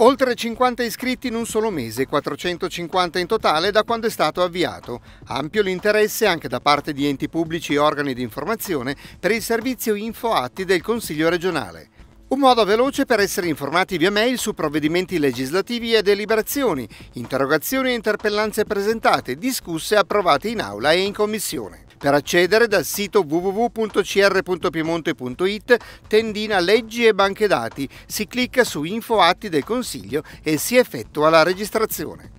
Oltre 50 iscritti in un solo mese, 450 in totale da quando è stato avviato. Ampio l'interesse anche da parte di enti pubblici e organi di informazione per il servizio InfoAtti del Consiglio regionale. Un modo veloce per essere informati via mail su provvedimenti legislativi e deliberazioni, interrogazioni e interpellanze presentate, discusse e approvate in aula e in commissione. Per accedere dal sito www.cr.piemonte.it, tendina Leggi e banche dati, si clicca su Info atti del Consiglio e si effettua la registrazione.